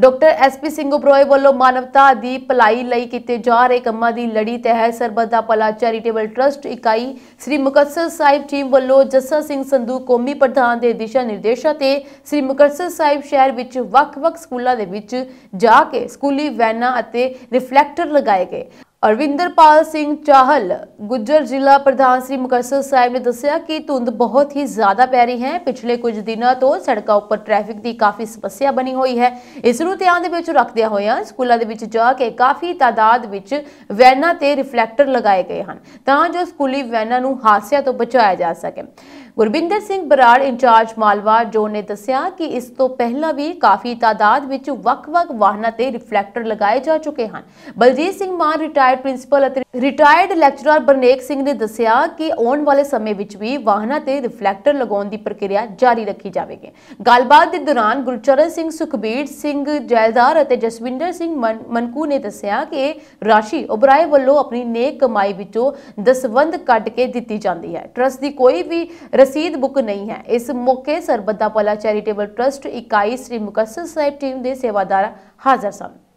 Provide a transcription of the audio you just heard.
doctor SP Singh ਉਪਰੋਏ ਵੱਲੋਂ ਮਾਨਵਤਾ ਦੀ ਭਲਾਈ ਲਈ ਕੀਤੇ ਜਾ ਰਹੇ ਕੰਮਾਂ ਦੀ ਲੜੀ ਤਹਿਤ ਸਰਬੱਤ ਦਾ ਭਲਾ ਚੈਰੀਟੇਬਲ ਟਰਸਟ ਇਕਾਈ ਸ੍ਰੀ ਮੁਕਤਸਰ ਸਾਹਿਬ ਟੀਮ ਵੱਲੋਂ ਜੱਸਾ ਸਿੰਘ ਸੰਧੂ ਕੌਮੀ ਪ੍ਰਧਾਨ ਦੇ ਦਿਸ਼ਾ ਨਿਰਦੇਸ਼ਾਂ ਤੇ ਸ੍ਰੀ ਮੁਕਤਸਰ ਸਾਹਿਬ ਸ਼ਹਿਰ ਵਿੱਚ ਵੱਖ-ਵੱਖ ਸਕੂਲਾਂ ਦੇ ਵਿੱਚ ਜਾ ਕੇ ਸਕੂਲੀ ਵੈਨਾਂ ਅਤੇ ਰਿਫਲੈਕਟਰ ਲਗਾਏ ਗਏ ਅਰਵਿੰਦਰਪਾਲ ਸਿੰਘ ਚਾਹਲ ਗੁੱਜਰ ਜ਼ਿਲ੍ਹਾ ਪ੍ਰਧਾਨ ਸ੍ਰੀ ਮੁਕਸਰ ਸਾਹਿਬ ਨੇ ਦੱਸਿਆ ਕਿ ਧੁੰਦ ਬਹੁਤ ਹੀ ਜ਼ਿਆਦਾ ਪੈ ਰਹੀ ਹੈ ਪਿਛਲੇ ਕੁਝ ਦਿਨਾਂ ਤੋਂ ਸੜਕਾਂ ਉੱਪਰ ਟ੍ਰੈਫਿਕ ਦੀ ਕਾਫੀ ਸਮੱਸਿਆ ਬਣੀ ਹੋਈ ਹੈ ਇਸ ਨੂੰ ਧਿਆਨ ਦੇ ਵਿੱਚ ਰੱਖਦਿਆਂ ਹੋਇਆਂ ਸਕੂਲਾਂ ਦੇ ਵਿੱਚ ਜਾ ਕੇ ਕਾਫੀ ਤਾਦਾਦ ਵਿੱਚ ਵੈਨਾਂ ਤੇ ਰਿਫਲੈਕਟਰ ਲਗਾਏ ਗਏ ਹਨ ਤਾਂ ਜੋ ਸਕੂਲੀ ਵੈਨਾਂ ਨੂੰ ਹਾਦਸਿਆਂ ਤੋਂ ਬਚਾਇਆ ਜਾ ਸਕੇ ਗੁਰਬਿੰਦਰ ਸਿੰਘ ਬਰਾੜ ਇੰਚਾਰਜ ਮਾਲਵਾ ਜੋਨ ਨੇ ਦੱਸਿਆ ਕਿ ਇਸ ਤੋਂ ਪਹਿਲਾਂ ਵੀ ਕਾਫੀ ਤਾਦਾਦ ਵਿੱਚ ਵੱਖ-ਵੱਖ ਵਾਹਨਾਂ ਤੇ ਰਿਫਲੈਕਟਰ ਲਗਾਏ ਜਾ ਚੁੱਕੇ ਹਨ Baljit Singh Maan retire retired principal ਅਤੇ ਰਿਟਾਇਰਡ ਲੈਕਚਰਰ ਬਰਨੇਕ ਸਿੰਘ ਨੇ ਦੱਸਿਆ ਕਿ ਆਉਣ ਵਾਲੇ ਸਮੇਂ ਵਿੱਚ ਵੀ ਵਾਹਨਾਂ ਤੇ ਰਿਫਲੈਕਟਰ ਲਗਾਉਣ ਦੀ ਪ੍ਰਕਿਰਿਆ ਜਾਰੀ ਰੱਖੀ ਜਾਵੇਗੀ ਗੱਲਬਾਤ ਦੇ ਦੌਰਾਨ ਗੁਰਚਰਨ ਸਿੰਘ ਸੁਖਬੀਰ ਸਿੰਘ ਜੈਲਦਾਰ ਅਤੇ ਜਸਵਿੰਦਰ ਸਿੰਘ ਮਨਕੂ ਨੇ ਦੱਸਿਆ ਕਿ ਰਾਸ਼ੀ ਉਬਰਾਏ ਵੱਲੋਂ ਆਪਣੀ ਨੇਕ ਕਮਾਈ ਵਿੱਚੋਂ ਦਸਵੰਦ ਕੱਢ ਕੇ ਦਿੱਤੀ ਜਾਂਦੀ ਹੈ ਟਰਸਟ ਦੀ ਕੋਈ ਵੀ ਰਸੀਦ ਬੁੱਕ ਨਹੀਂ ਹੈ ਇਸ ਮੌਕੇ ਸਰਬੱਤ ਦਾ ਪਲਾ ਚੈਰੀਟੇਬਲ ਟਰਸਟ ਇਕਾਈ ਸ੍ਰੀ ਮੁਕਸਰ ਸਾਹਿਬ ਟੀਮ ਦੇ ਸੇਵਾਦਾਰ ਹਾਜ਼ਰ ਸਨ